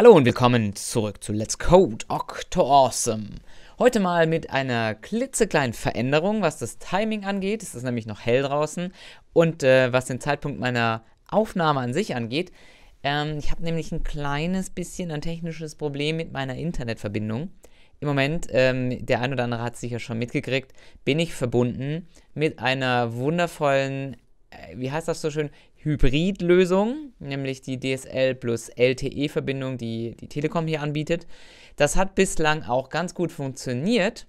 Hallo und willkommen zurück zu Let's Code Octo Awesome. Heute mal mit einer klitzekleinen Veränderung, was das Timing angeht. Es ist nämlich noch hell draußen. Und äh, was den Zeitpunkt meiner Aufnahme an sich angeht. Ähm, ich habe nämlich ein kleines bisschen ein technisches Problem mit meiner Internetverbindung. Im Moment, ähm, der ein oder andere hat es sicher schon mitgekriegt, bin ich verbunden mit einer wundervollen, äh, wie heißt das so schön, Hybridlösung, nämlich die DSL plus LTE-Verbindung, die die Telekom hier anbietet. Das hat bislang auch ganz gut funktioniert.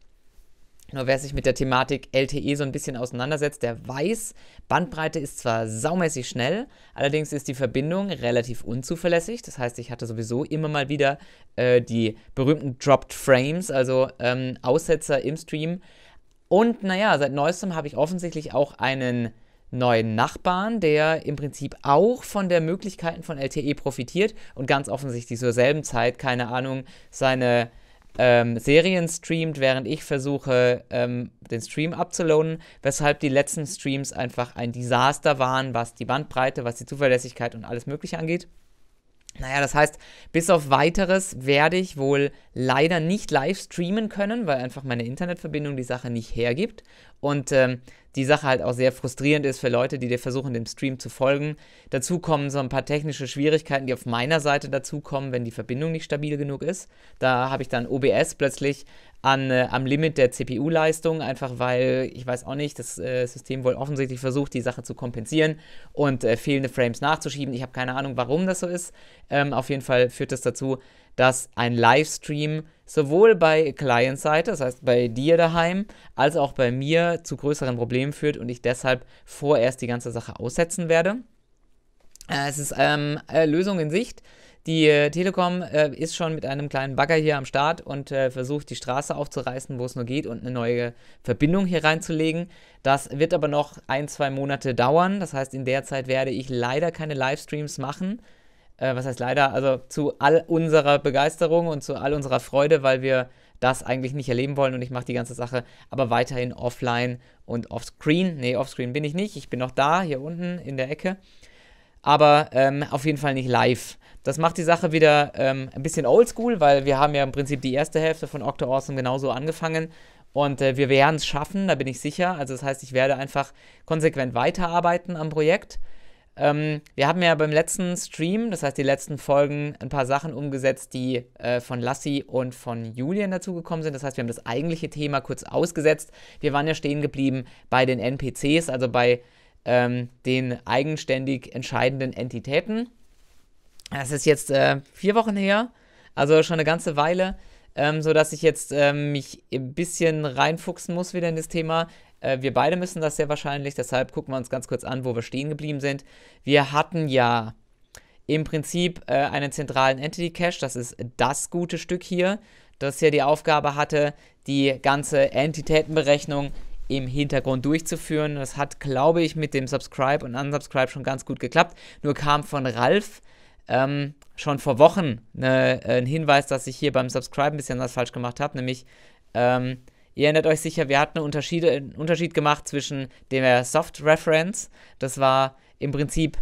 Nur wer sich mit der Thematik LTE so ein bisschen auseinandersetzt, der weiß, Bandbreite ist zwar saumäßig schnell, allerdings ist die Verbindung relativ unzuverlässig. Das heißt, ich hatte sowieso immer mal wieder äh, die berühmten Dropped Frames, also ähm, Aussetzer im Stream. Und naja, seit neuestem habe ich offensichtlich auch einen neuen Nachbarn, der im Prinzip auch von der Möglichkeiten von LTE profitiert und ganz offensichtlich zur selben Zeit, keine Ahnung, seine ähm, Serien streamt, während ich versuche, ähm, den Stream abzulohnen, weshalb die letzten Streams einfach ein Desaster waren, was die Bandbreite, was die Zuverlässigkeit und alles Mögliche angeht. Naja, das heißt, bis auf weiteres werde ich wohl leider nicht live streamen können, weil einfach meine Internetverbindung die Sache nicht hergibt und ähm, die Sache halt auch sehr frustrierend ist für Leute, die dir versuchen, dem Stream zu folgen. Dazu kommen so ein paar technische Schwierigkeiten, die auf meiner Seite dazukommen, wenn die Verbindung nicht stabil genug ist. Da habe ich dann OBS plötzlich an, äh, am Limit der CPU-Leistung, einfach weil, ich weiß auch nicht, das äh, System wohl offensichtlich versucht, die Sache zu kompensieren und äh, fehlende Frames nachzuschieben. Ich habe keine Ahnung, warum das so ist. Ähm, auf jeden Fall führt das dazu, dass ein Livestream sowohl bei Client-Seite, das heißt bei dir daheim, als auch bei mir zu größeren Problemen führt und ich deshalb vorerst die ganze Sache aussetzen werde. Äh, es ist ähm, Lösung in Sicht. Die äh, Telekom äh, ist schon mit einem kleinen Bagger hier am Start und äh, versucht, die Straße aufzureißen, wo es nur geht, und eine neue Verbindung hier reinzulegen. Das wird aber noch ein, zwei Monate dauern. Das heißt, in der Zeit werde ich leider keine Livestreams machen. Äh, was heißt leider? Also zu all unserer Begeisterung und zu all unserer Freude, weil wir das eigentlich nicht erleben wollen und ich mache die ganze Sache aber weiterhin offline und offscreen. Nee, offscreen bin ich nicht. Ich bin noch da, hier unten in der Ecke. Aber ähm, auf jeden Fall nicht live. Das macht die Sache wieder ähm, ein bisschen oldschool, weil wir haben ja im Prinzip die erste Hälfte von Octo Awesome genauso angefangen. Und äh, wir werden es schaffen, da bin ich sicher. Also das heißt, ich werde einfach konsequent weiterarbeiten am Projekt. Ähm, wir haben ja beim letzten Stream, das heißt die letzten Folgen, ein paar Sachen umgesetzt, die äh, von Lassi und von Julian dazugekommen sind. Das heißt, wir haben das eigentliche Thema kurz ausgesetzt. Wir waren ja stehen geblieben bei den NPCs, also bei ähm, den eigenständig entscheidenden Entitäten. Das ist jetzt äh, vier Wochen her, also schon eine ganze Weile, ähm, sodass ich jetzt äh, mich ein bisschen reinfuchsen muss wieder in das Thema. Äh, wir beide müssen das sehr wahrscheinlich, deshalb gucken wir uns ganz kurz an, wo wir stehen geblieben sind. Wir hatten ja im Prinzip äh, einen zentralen Entity Cache, das ist das gute Stück hier, das hier die Aufgabe hatte, die ganze Entitätenberechnung im Hintergrund durchzuführen. Das hat, glaube ich, mit dem Subscribe und Unsubscribe schon ganz gut geklappt. Nur kam von Ralf ähm, schon vor Wochen ne, äh, einen Hinweis, dass ich hier beim Subscribe ein bisschen was falsch gemacht habe, nämlich ähm, Ihr erinnert euch sicher, wir hatten einen, einen Unterschied gemacht zwischen der Soft Reference, das war im Prinzip,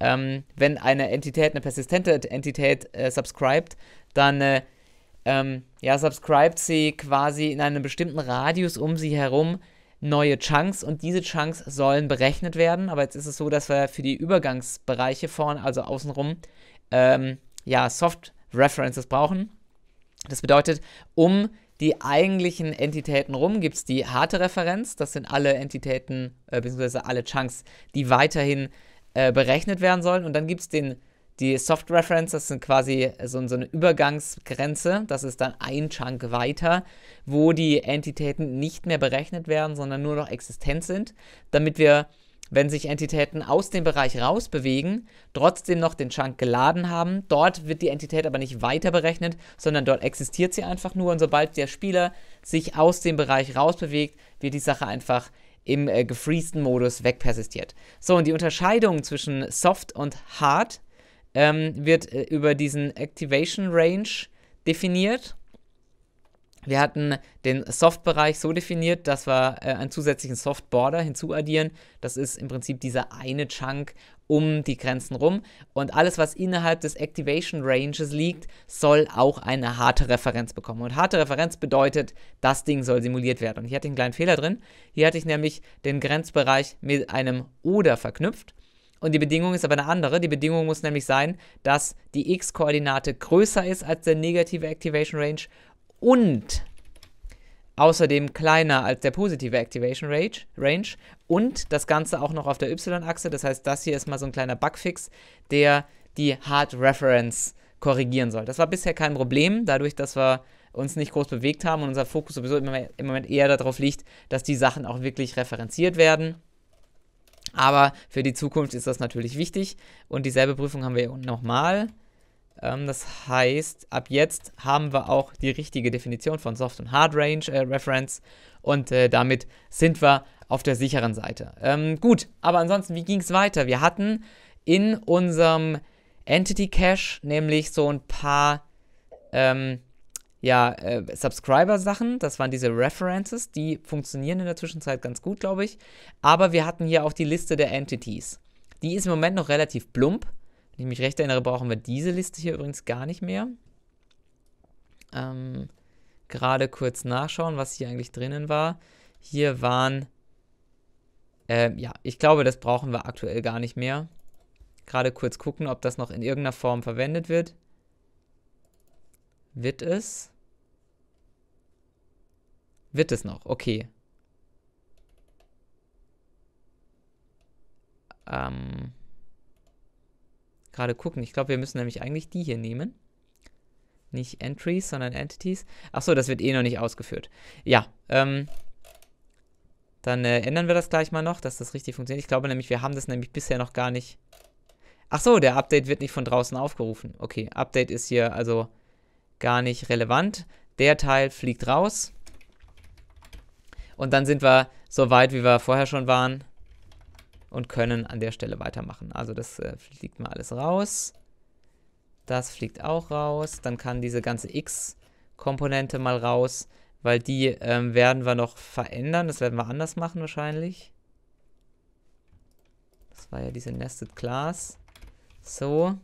ähm, wenn eine Entität, eine persistente Entität äh, subscribt, dann äh, ähm, ja, subscribt sie quasi in einem bestimmten Radius um sie herum neue Chunks und diese Chunks sollen berechnet werden. Aber jetzt ist es so, dass wir für die Übergangsbereiche vorne, also außenrum, ähm, ja, Soft References brauchen. Das bedeutet, um die eigentlichen Entitäten rum gibt es die harte Referenz. Das sind alle Entitäten äh, bzw. alle Chunks, die weiterhin äh, berechnet werden sollen. Und dann gibt es die Soft Reference, das sind quasi äh, so, so, eine Übergangsgrenze, das ist dann ein Chunk weiter, wo die Entitäten nicht mehr berechnet werden, sondern nur noch existent sind, damit wir wenn sich Entitäten aus dem Bereich rausbewegen, trotzdem noch den Chunk geladen haben. Dort wird die Entität aber nicht weiter berechnet, sondern dort existiert sie einfach nur. Und sobald der Spieler sich aus dem Bereich rausbewegt, wird die Sache einfach im äh, gefreesten Modus wegpersistiert. So, und die Unterscheidung zwischen Soft und Hard ähm, wird äh, über diesen Activation Range definiert. Wir hatten den Soft-Bereich so definiert, dass wir äh, einen zusätzlichen Soft-Border hinzuaddieren. Das ist im Prinzip dieser eine Chunk um die Grenzen rum. Und alles, was innerhalb des Activation Ranges liegt, soll auch eine harte Referenz bekommen. Und harte Referenz bedeutet, das Ding soll simuliert werden. Und hier hatte ich einen kleinen Fehler drin. Hier hatte ich nämlich den Grenzbereich mit einem oder verknüpft. Und die Bedingung ist aber eine andere. Die Bedingung muss nämlich sein, dass die x-Koordinate größer ist als der negative Activation Range und außerdem kleiner als der positive Activation Range, Range und das Ganze auch noch auf der Y-Achse. Das heißt, das hier ist mal so ein kleiner Bugfix, der die Hard Reference korrigieren soll. Das war bisher kein Problem, dadurch, dass wir uns nicht groß bewegt haben und unser Fokus sowieso im Moment eher darauf liegt, dass die Sachen auch wirklich referenziert werden. Aber für die Zukunft ist das natürlich wichtig und dieselbe Prüfung haben wir hier unten nochmal. Ähm, das heißt, ab jetzt haben wir auch die richtige Definition von Soft- und Hard-Range-Reference äh, und äh, damit sind wir auf der sicheren Seite. Ähm, gut, aber ansonsten, wie ging es weiter? Wir hatten in unserem Entity Cache nämlich so ein paar ähm, ja, äh, Subscriber-Sachen. Das waren diese References, die funktionieren in der Zwischenzeit ganz gut, glaube ich. Aber wir hatten hier auch die Liste der Entities. Die ist im Moment noch relativ plump ich mich recht erinnere, brauchen wir diese Liste hier übrigens gar nicht mehr. Ähm, gerade kurz nachschauen, was hier eigentlich drinnen war. Hier waren, ähm, ja, ich glaube, das brauchen wir aktuell gar nicht mehr. Gerade kurz gucken, ob das noch in irgendeiner Form verwendet wird. Wird es? Wird es noch, okay. Ähm gerade gucken. Ich glaube, wir müssen nämlich eigentlich die hier nehmen. Nicht Entries, sondern Entities. Achso, das wird eh noch nicht ausgeführt. Ja, ähm, dann äh, ändern wir das gleich mal noch, dass das richtig funktioniert. Ich glaube nämlich, wir haben das nämlich bisher noch gar nicht. Achso, der Update wird nicht von draußen aufgerufen. Okay, Update ist hier also gar nicht relevant. Der Teil fliegt raus. Und dann sind wir so weit, wie wir vorher schon waren und können an der Stelle weitermachen. Also das äh, fliegt mal alles raus. Das fliegt auch raus. Dann kann diese ganze X-Komponente mal raus, weil die ähm, werden wir noch verändern. Das werden wir anders machen wahrscheinlich. Das war ja diese Nested Class. So.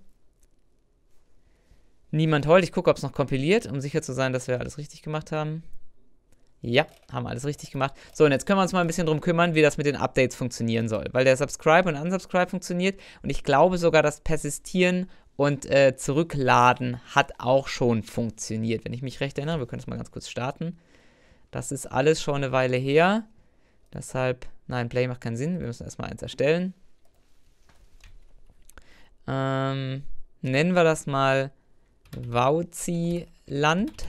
Niemand heult. Ich gucke, ob es noch kompiliert, um sicher zu sein, dass wir alles richtig gemacht haben. Ja, haben wir alles richtig gemacht. So, und jetzt können wir uns mal ein bisschen drum kümmern, wie das mit den Updates funktionieren soll. Weil der Subscribe und Unsubscribe funktioniert und ich glaube sogar, das Persistieren und äh, Zurückladen hat auch schon funktioniert, wenn ich mich recht erinnere. Wir können es mal ganz kurz starten. Das ist alles schon eine Weile her. Deshalb, nein, Play macht keinen Sinn. Wir müssen erstmal eins erstellen. Ähm, nennen wir das mal Wauzi-Land.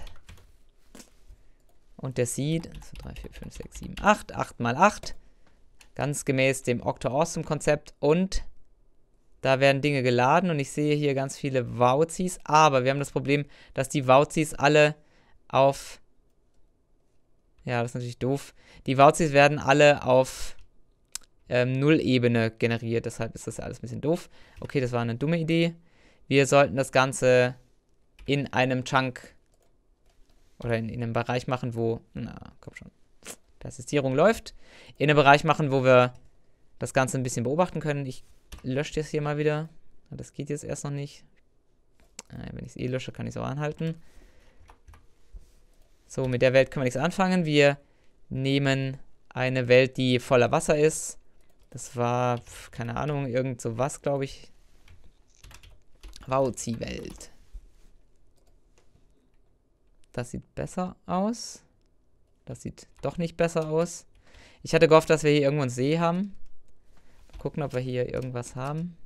Und der sieht, 2, 3, 4, 5, 6, 7, 8, 8 mal 8. Ganz gemäß dem Octo Awesome Konzept. Und da werden Dinge geladen und ich sehe hier ganz viele Wauzis. Aber wir haben das Problem, dass die Wauzis alle auf... Ja, das ist natürlich doof. Die Wauzis werden alle auf ähm, Null-Ebene generiert. Deshalb ist das alles ein bisschen doof. Okay, das war eine dumme Idee. Wir sollten das Ganze in einem Chunk oder in, in einem Bereich machen, wo, na, komm schon, Persistierung läuft, in einem Bereich machen, wo wir das Ganze ein bisschen beobachten können. Ich lösche das hier mal wieder. Das geht jetzt erst noch nicht. Ah, wenn ich es eh lösche, kann ich es auch anhalten. So, mit der Welt können wir nichts anfangen. Wir nehmen eine Welt, die voller Wasser ist. Das war, keine Ahnung, irgend so was, glaube ich. Wauzi-Welt. Das sieht besser aus. Das sieht doch nicht besser aus. Ich hatte gehofft, dass wir hier irgendwo einen See haben. Mal gucken, ob wir hier irgendwas haben.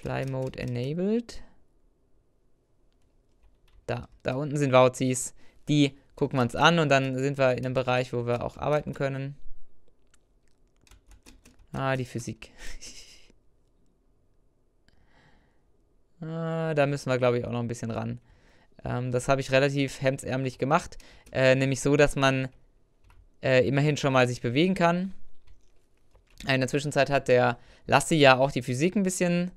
Fly Mode enabled. Da, da unten sind Wauzis. Die gucken wir uns an und dann sind wir in einem Bereich, wo wir auch arbeiten können. Ah, die Physik. ah, da müssen wir, glaube ich, auch noch ein bisschen ran. Ähm, das habe ich relativ hemdsärmlich gemacht. Äh, nämlich so, dass man äh, immerhin schon mal sich bewegen kann. In der Zwischenzeit hat der Lassi ja auch die Physik ein bisschen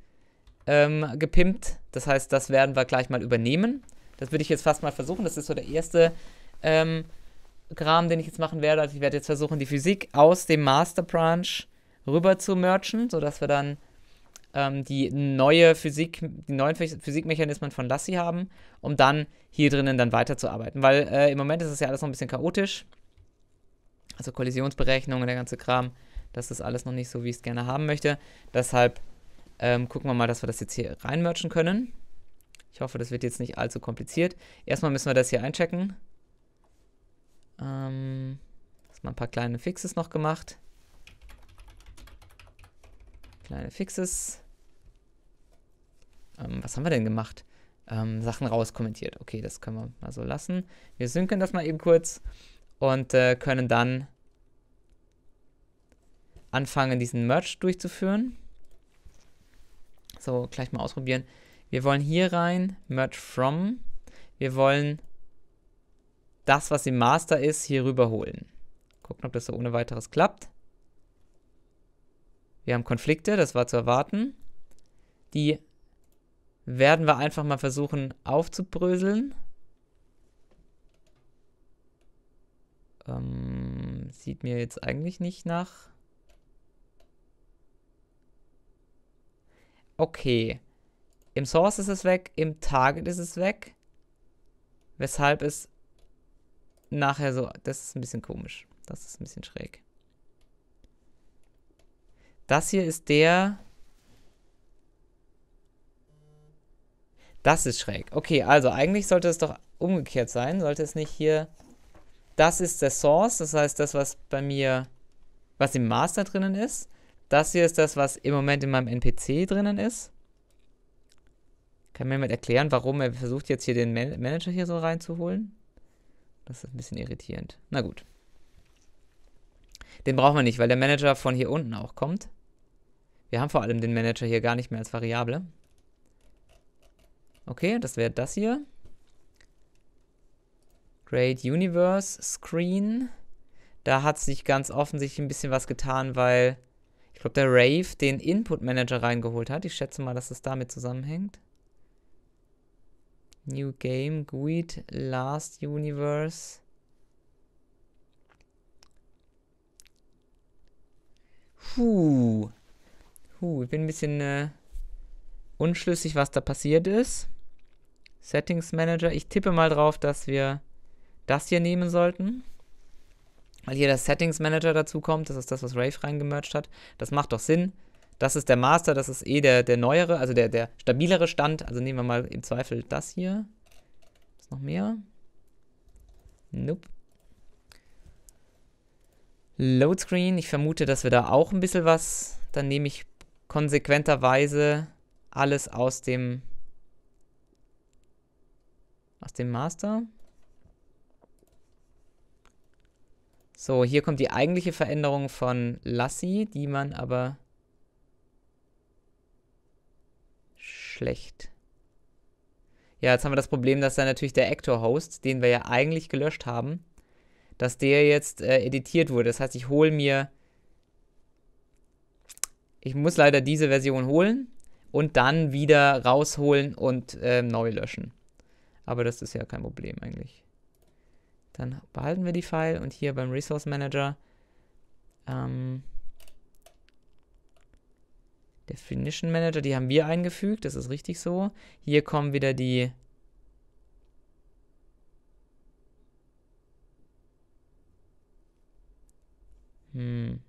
ähm, gepimpt. Das heißt, das werden wir gleich mal übernehmen. Das würde ich jetzt fast mal versuchen. Das ist so der erste ähm, Kram, den ich jetzt machen werde. Also ich werde jetzt versuchen, die Physik aus dem Master Branch rüber zu merchen, sodass wir dann ähm, die neue Physik, die neuen Physikmechanismen von Lassi haben, um dann hier drinnen dann weiterzuarbeiten. Weil äh, im Moment ist es ja alles noch ein bisschen chaotisch. Also Kollisionsberechnung und der ganze Kram, das ist alles noch nicht so, wie ich es gerne haben möchte. Deshalb ähm, gucken wir mal, dass wir das jetzt hier reinmerchen können. Ich hoffe, das wird jetzt nicht allzu kompliziert. Erstmal müssen wir das hier einchecken. Ähm, hast mal ein paar kleine Fixes noch gemacht. Kleine Fixes. Ähm, was haben wir denn gemacht? Ähm, Sachen rauskommentiert. Okay, das können wir mal so lassen. Wir synken das mal eben kurz und äh, können dann anfangen, diesen Merge durchzuführen. So, gleich mal ausprobieren. Wir wollen hier rein, Merge from. Wir wollen das, was im Master ist, hier rüberholen. Gucken, ob das so ohne weiteres klappt. Wir haben Konflikte, das war zu erwarten. Die werden wir einfach mal versuchen aufzubröseln. Ähm, sieht mir jetzt eigentlich nicht nach. Okay. Im Source ist es weg, im Target ist es weg. Weshalb es nachher so... Das ist ein bisschen komisch. Das ist ein bisschen schräg. Das hier ist der, Das ist schräg. Okay, also eigentlich sollte es doch umgekehrt sein. Sollte es nicht hier... Das ist der Source, das heißt das, was bei mir... Was im Master drinnen ist. Das hier ist das, was im Moment in meinem NPC drinnen ist. Kann mir jemand erklären, warum er versucht jetzt hier den Man Manager hier so reinzuholen? Das ist ein bisschen irritierend. Na gut. Den brauchen wir nicht, weil der Manager von hier unten auch kommt. Wir haben vor allem den Manager hier gar nicht mehr als Variable. Okay, das wäre das hier. Great Universe Screen. Da hat sich ganz offensichtlich ein bisschen was getan, weil ich glaube, der Rave den Input Manager reingeholt hat. Ich schätze mal, dass es das damit zusammenhängt. New Game, GUID, Last Universe. Huh. Huh, ich bin ein bisschen äh, unschlüssig, was da passiert ist. Settings Manager. Ich tippe mal drauf, dass wir das hier nehmen sollten. Weil hier der Settings Manager dazu kommt. Das ist das, was Rave reingemerged hat. Das macht doch Sinn. Das ist der Master, das ist eh der, der neuere, also der, der stabilere Stand. Also nehmen wir mal im Zweifel das hier. Ist noch mehr? Nope. Load Screen. ich vermute, dass wir da auch ein bisschen was. Dann nehme ich konsequenterweise alles aus dem aus dem Master. So, hier kommt die eigentliche Veränderung von Lassie, die man aber schlecht. Ja, jetzt haben wir das Problem, dass da natürlich der Actor-Host, den wir ja eigentlich gelöscht haben, dass der jetzt äh, editiert wurde. Das heißt, ich hole mir... Ich muss leider diese Version holen und dann wieder rausholen und äh, neu löschen. Aber das ist ja kein Problem eigentlich. Dann behalten wir die File und hier beim Resource Manager ähm, Definition Manager, die haben wir eingefügt, das ist richtig so. Hier kommen wieder die hm.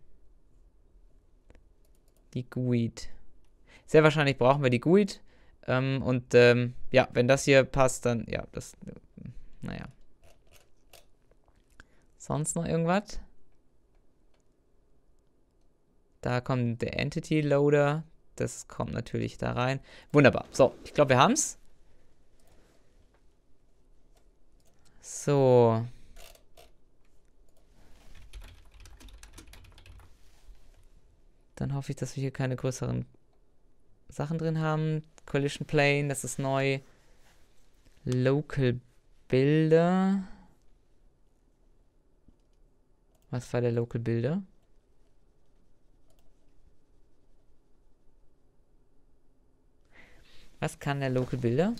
die GUID. Sehr wahrscheinlich brauchen wir die GUID. Ähm, und ähm, ja, wenn das hier passt, dann ja, das. Naja. Sonst noch irgendwas? Da kommt der Entity Loader. Das kommt natürlich da rein. Wunderbar. So, ich glaube, wir haben es. So. Dann hoffe ich, dass wir hier keine größeren Sachen drin haben. Collision Plane, das ist neu. Local Builder. Was war der Local Builder? Was kann der Local Builder?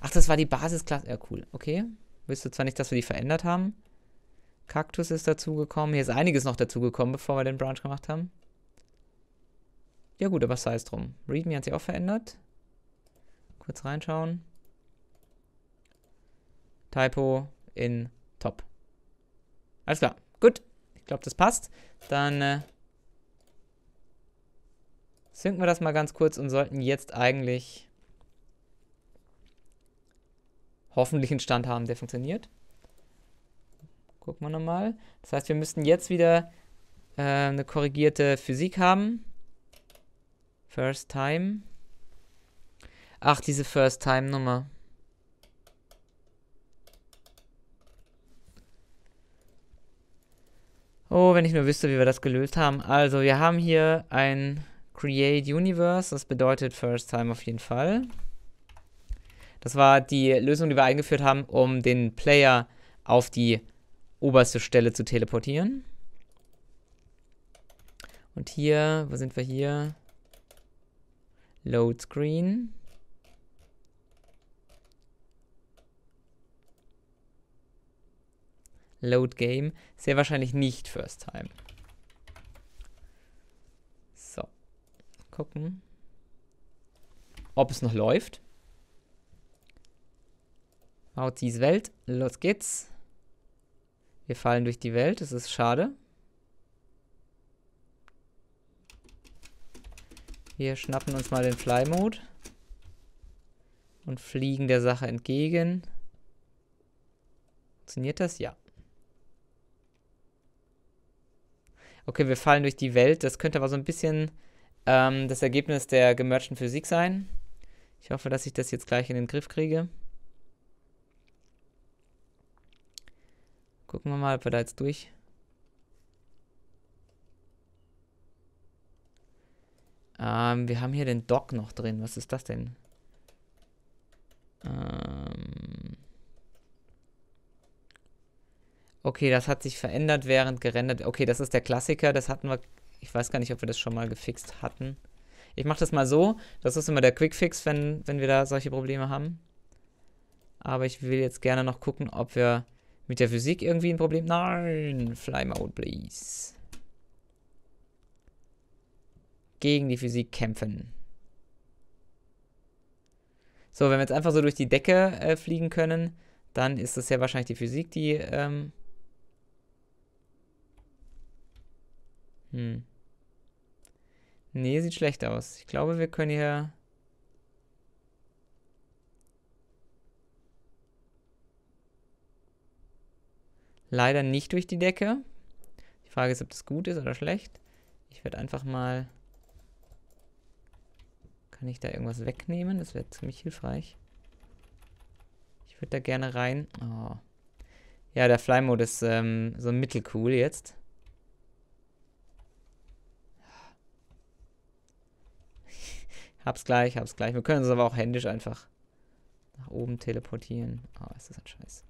Ach, das war die Basisklasse. Ja, cool. Okay. Wüsste zwar nicht, dass wir die verändert haben. Kaktus ist dazugekommen. Hier ist einiges noch dazugekommen, bevor wir den Branch gemacht haben. Ja gut, aber sei es drum. Readme hat sich auch verändert. Kurz reinschauen. Typo in Top. Alles klar. Gut. Ich glaube, das passt. Dann äh, synken wir das mal ganz kurz und sollten jetzt eigentlich hoffentlich einen Stand haben, der funktioniert. Gucken wir nochmal. Das heißt, wir müssten jetzt wieder äh, eine korrigierte Physik haben. First Time. Ach, diese First Time Nummer. Oh, wenn ich nur wüsste, wie wir das gelöst haben. Also, wir haben hier ein Create Universe. Das bedeutet First Time auf jeden Fall. Das war die Lösung, die wir eingeführt haben, um den Player auf die oberste Stelle zu teleportieren. Und hier, wo sind wir hier? Load Screen. Load Game. Sehr wahrscheinlich nicht First Time. So. Gucken, ob es noch läuft. Baut diese Welt. Los geht's. Wir fallen durch die Welt. Das ist schade. Wir schnappen uns mal den Fly-Mode. Und fliegen der Sache entgegen. Funktioniert das? Ja. Okay, wir fallen durch die Welt. Das könnte aber so ein bisschen ähm, das Ergebnis der gemerchten Physik sein. Ich hoffe, dass ich das jetzt gleich in den Griff kriege. Gucken wir mal, ob wir da jetzt durch Ähm, wir haben hier den Dock noch drin. Was ist das denn? Ähm okay, das hat sich verändert während gerendert. Okay, das ist der Klassiker. Das hatten wir... Ich weiß gar nicht, ob wir das schon mal gefixt hatten. Ich mache das mal so. Das ist immer der Quickfix, wenn, wenn wir da solche Probleme haben. Aber ich will jetzt gerne noch gucken, ob wir mit der Physik irgendwie ein Problem... Nein! Fly Mode, please gegen die Physik kämpfen. So, wenn wir jetzt einfach so durch die Decke äh, fliegen können, dann ist das ja wahrscheinlich die Physik, die... Ähm hm. Nee, sieht schlecht aus. Ich glaube, wir können hier... Leider nicht durch die Decke. Die Frage ist, ob das gut ist oder schlecht. Ich werde einfach mal kann ich da irgendwas wegnehmen? Das wäre ziemlich hilfreich. Ich würde da gerne rein. Oh. Ja, der Fly-Mode ist ähm, so mittelcool jetzt. hab's gleich, hab's gleich. Wir können uns aber auch händisch einfach nach oben teleportieren. Oh, ist das ein Scheiß.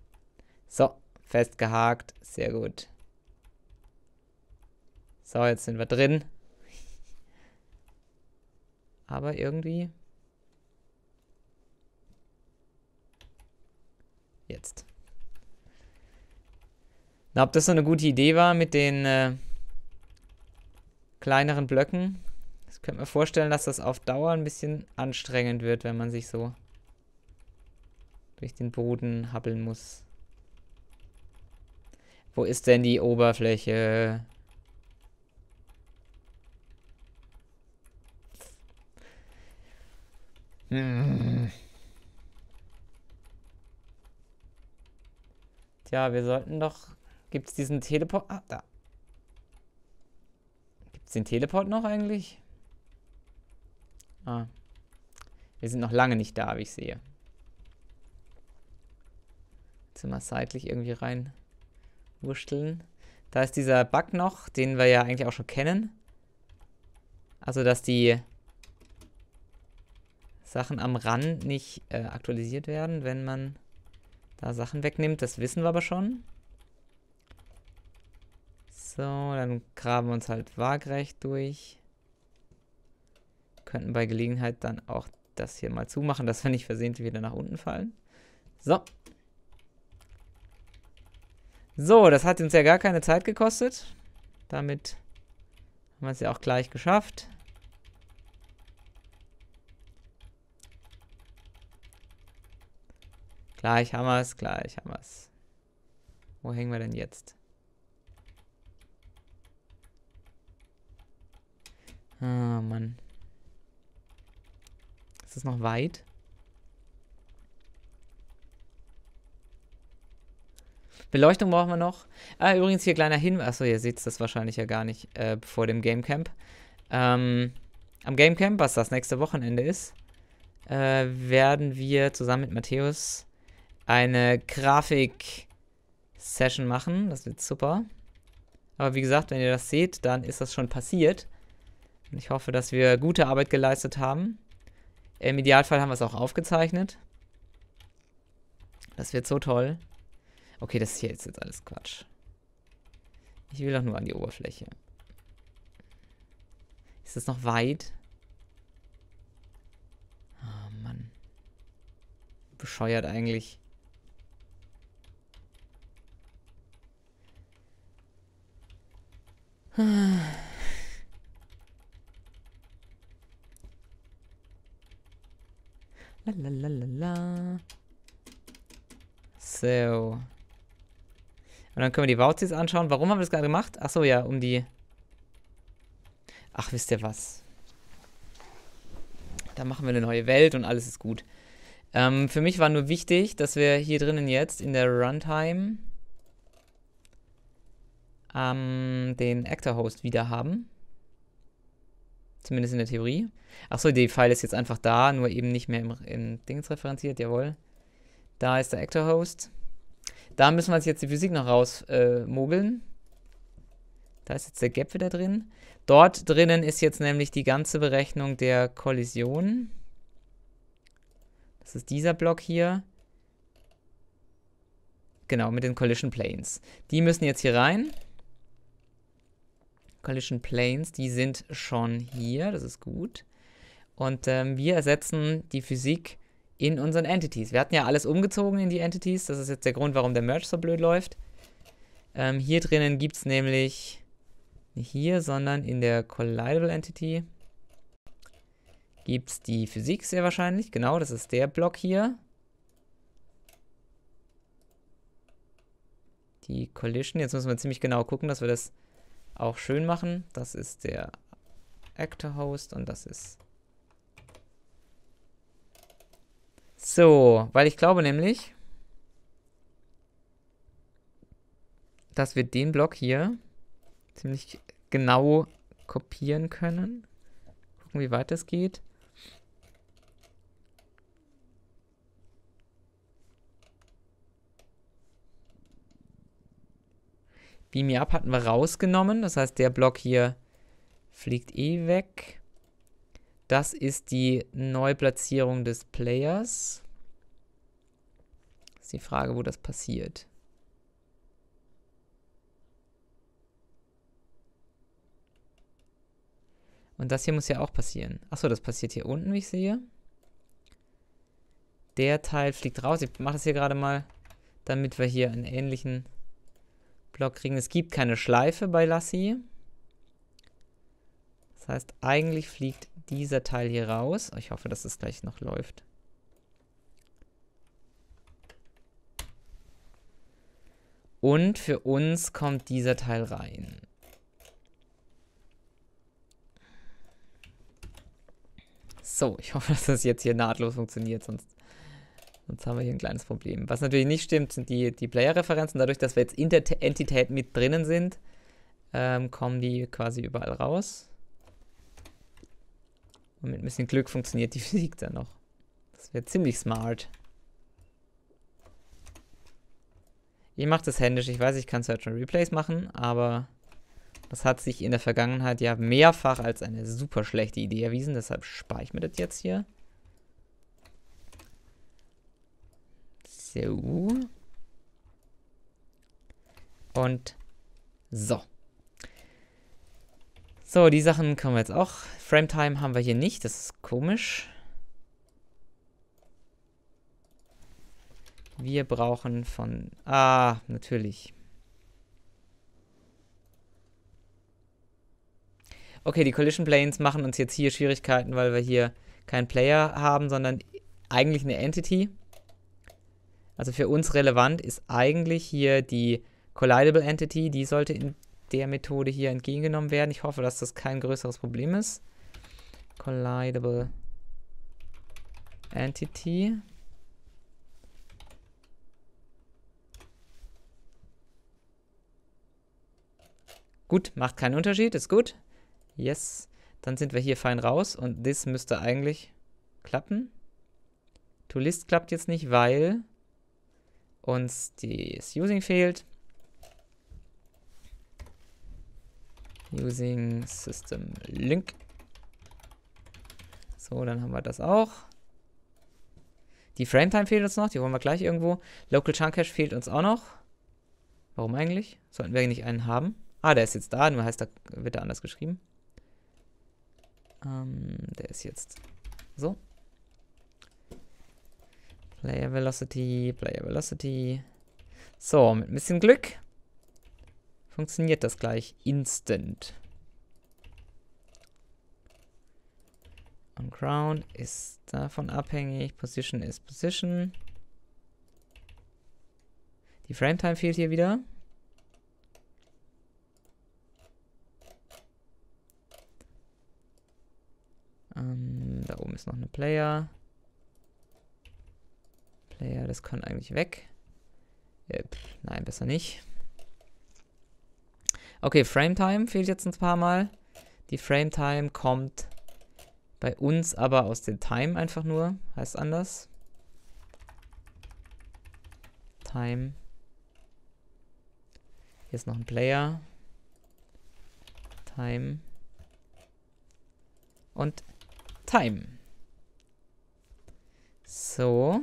So, festgehakt. Sehr gut. So, jetzt sind wir drin. Aber irgendwie... Jetzt. Na, ob das so eine gute Idee war mit den äh, kleineren Blöcken. Ich könnte mir vorstellen, dass das auf Dauer ein bisschen anstrengend wird, wenn man sich so durch den Boden habbeln muss. Wo ist denn die Oberfläche? Hm. Tja, wir sollten doch... Gibt es diesen Teleport... Ah, da. Gibt es den Teleport noch eigentlich? Ah. Wir sind noch lange nicht da, wie ich sehe. Jetzt mal seitlich irgendwie rein wurschteln. Da ist dieser Bug noch, den wir ja eigentlich auch schon kennen. Also, dass die Sachen am Rand nicht äh, aktualisiert werden, wenn man da Sachen wegnimmt. Das wissen wir aber schon. So, dann graben wir uns halt waagrecht durch. Könnten bei Gelegenheit dann auch das hier mal zumachen, dass wir nicht versehentlich wieder nach unten fallen. So. So, das hat uns ja gar keine Zeit gekostet. Damit haben wir es ja auch gleich geschafft. Gleich haben wir es, gleich haben wir es. Wo hängen wir denn jetzt? Ah, Mann. Ist es noch weit? Beleuchtung brauchen wir noch. Ah, übrigens hier kleiner Hinweis. Achso, ihr seht es wahrscheinlich ja gar nicht äh, vor dem Gamecamp. Ähm, am Gamecamp, was das nächste Wochenende ist, äh, werden wir zusammen mit Matthäus eine Grafik-Session machen. Das wird super. Aber wie gesagt, wenn ihr das seht, dann ist das schon passiert. Und ich hoffe, dass wir gute Arbeit geleistet haben. Im Idealfall haben wir es auch aufgezeichnet. Das wird so toll. Okay, das hier ist jetzt alles Quatsch. Ich will doch nur an die Oberfläche. Ist das noch weit? Oh Mann. Bescheuert eigentlich. Lalalala. So. Und dann können wir die Vauzis anschauen. Warum haben wir das gerade gemacht? Achso, ja, um die... Ach, wisst ihr was? Da machen wir eine neue Welt und alles ist gut. Ähm, für mich war nur wichtig, dass wir hier drinnen jetzt in der Runtime ähm, den Actor-Host wieder haben. Zumindest in der Theorie. Achso, die File ist jetzt einfach da, nur eben nicht mehr im, im Dings referenziert, jawohl. Da ist der Actor-Host. Da müssen wir uns jetzt die Physik noch rausmogeln. Äh, da ist jetzt der Gap wieder drin. Dort drinnen ist jetzt nämlich die ganze Berechnung der Kollision. Das ist dieser Block hier. Genau, mit den Collision Planes. Die müssen jetzt hier rein. Collision Planes, die sind schon hier, das ist gut. Und ähm, wir ersetzen die Physik in unseren Entities. Wir hatten ja alles umgezogen in die Entities, das ist jetzt der Grund, warum der Merge so blöd läuft. Ähm, hier drinnen gibt es nämlich, nicht hier, sondern in der Collidable Entity gibt es die Physik sehr wahrscheinlich. Genau, das ist der Block hier. Die Collision, jetzt müssen wir ziemlich genau gucken, dass wir das auch schön machen. Das ist der Actor Host und das ist... So, weil ich glaube nämlich, dass wir den Block hier ziemlich genau kopieren können. Gucken, wie weit es geht. Beam Me Up hatten wir rausgenommen. Das heißt, der Block hier fliegt eh weg. Das ist die Neuplatzierung des Players. Ist die Frage, wo das passiert. Und das hier muss ja auch passieren. Achso, das passiert hier unten, wie ich sehe. Der Teil fliegt raus. Ich mache das hier gerade mal, damit wir hier einen ähnlichen Block kriegen. Es gibt keine Schleife bei Lassie. Das heißt, eigentlich fliegt dieser Teil hier raus. Ich hoffe, dass es gleich noch läuft. Und für uns kommt dieser Teil rein. So, ich hoffe, dass das jetzt hier nahtlos funktioniert, sonst Sonst haben wir hier ein kleines Problem. Was natürlich nicht stimmt, sind die, die Player-Referenzen. Dadurch, dass wir jetzt in der Entität mit drinnen sind, ähm, kommen die quasi überall raus. Und mit ein bisschen Glück funktioniert die Physik dann noch. Das wäre ziemlich smart. Ich mache das händisch. Ich weiß, ich kann Search and Replace machen, aber das hat sich in der Vergangenheit ja mehrfach als eine super schlechte Idee erwiesen. Deshalb speichere ich mir das jetzt hier. So. Und so. So, die Sachen können wir jetzt auch. Frame Time haben wir hier nicht, das ist komisch. Wir brauchen von... Ah, natürlich. Okay, die Collision Planes machen uns jetzt hier Schwierigkeiten, weil wir hier keinen Player haben, sondern eigentlich eine Entity. Also für uns relevant ist eigentlich hier die Collidable Entity, die sollte in der Methode hier entgegengenommen werden. Ich hoffe, dass das kein größeres Problem ist. Collidable Entity. Gut, macht keinen Unterschied, ist gut. Yes. Dann sind wir hier fein raus und das müsste eigentlich klappen. To List klappt jetzt nicht, weil uns das Using fehlt. Using System Link. So, dann haben wir das auch. Die Frametime fehlt uns noch, die wollen wir gleich irgendwo. Local Chunk Cache fehlt uns auch noch. Warum eigentlich? Sollten wir nicht einen haben? Ah, der ist jetzt da, nur heißt, da wird er anders geschrieben. Ähm, der ist jetzt so. Player Velocity, Player Velocity. So, mit ein bisschen Glück funktioniert das gleich instant. On Ground ist davon abhängig. Position ist Position. Die Frame Time fehlt hier wieder. Ähm, da oben ist noch eine Player. Player, das kann eigentlich weg. Äh, nein, besser nicht. Okay, Frame Time fehlt jetzt ein paar Mal. Die Frame Time kommt bei uns aber aus dem Time einfach nur. Heißt anders. Time. Hier ist noch ein Player. Time. Und Time. So.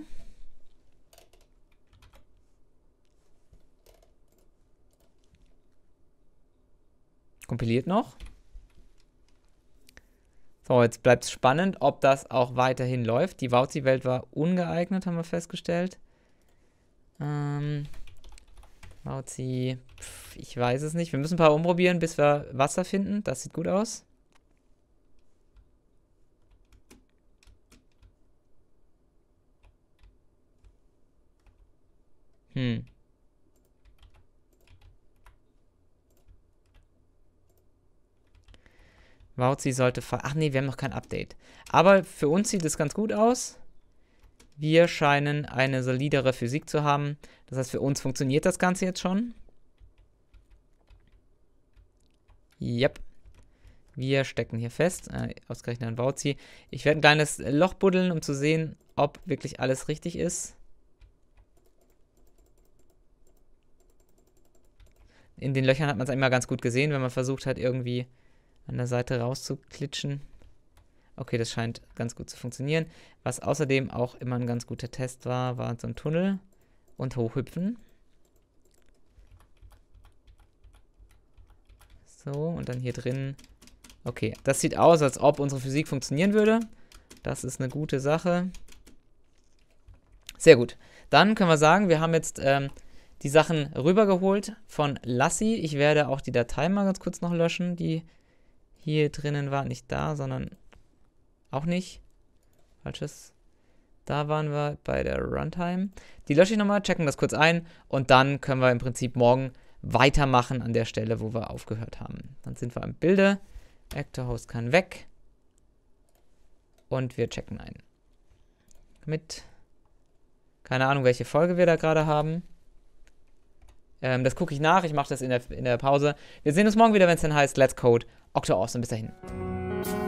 Kompiliert noch. So, jetzt bleibt es spannend, ob das auch weiterhin läuft. Die Wauzi-Welt war ungeeignet, haben wir festgestellt. Ähm, Wauzi, ich weiß es nicht. Wir müssen ein paar umprobieren, bis wir Wasser finden. Das sieht gut aus. Hm. Wauzi sollte... Ach nee, wir haben noch kein Update. Aber für uns sieht es ganz gut aus. Wir scheinen eine solidere Physik zu haben. Das heißt, für uns funktioniert das Ganze jetzt schon. Yep. Wir stecken hier fest, äh, ausgerechnet an Wauzi. Ich werde ein kleines Loch buddeln, um zu sehen, ob wirklich alles richtig ist. In den Löchern hat man es immer ganz gut gesehen, wenn man versucht hat, irgendwie an der Seite rauszuklitschen. Okay, das scheint ganz gut zu funktionieren. Was außerdem auch immer ein ganz guter Test war, war so ein Tunnel und hochhüpfen. So, und dann hier drin. Okay, das sieht aus, als ob unsere Physik funktionieren würde. Das ist eine gute Sache. Sehr gut. Dann können wir sagen, wir haben jetzt ähm, die Sachen rübergeholt von Lassi. Ich werde auch die Datei mal ganz kurz noch löschen, die hier drinnen war nicht da, sondern auch nicht. Falsches. Da waren wir bei der Runtime. Die lösche ich nochmal, checken das kurz ein und dann können wir im Prinzip morgen weitermachen an der Stelle, wo wir aufgehört haben. Dann sind wir im Bilde. Actor Host kann weg. Und wir checken ein. Mit keine Ahnung, welche Folge wir da gerade haben. Ähm, das gucke ich nach. Ich mache das in der, in der Pause. Wir sehen uns morgen wieder, wenn es dann heißt Let's Code Okta Awesome. Bis dahin.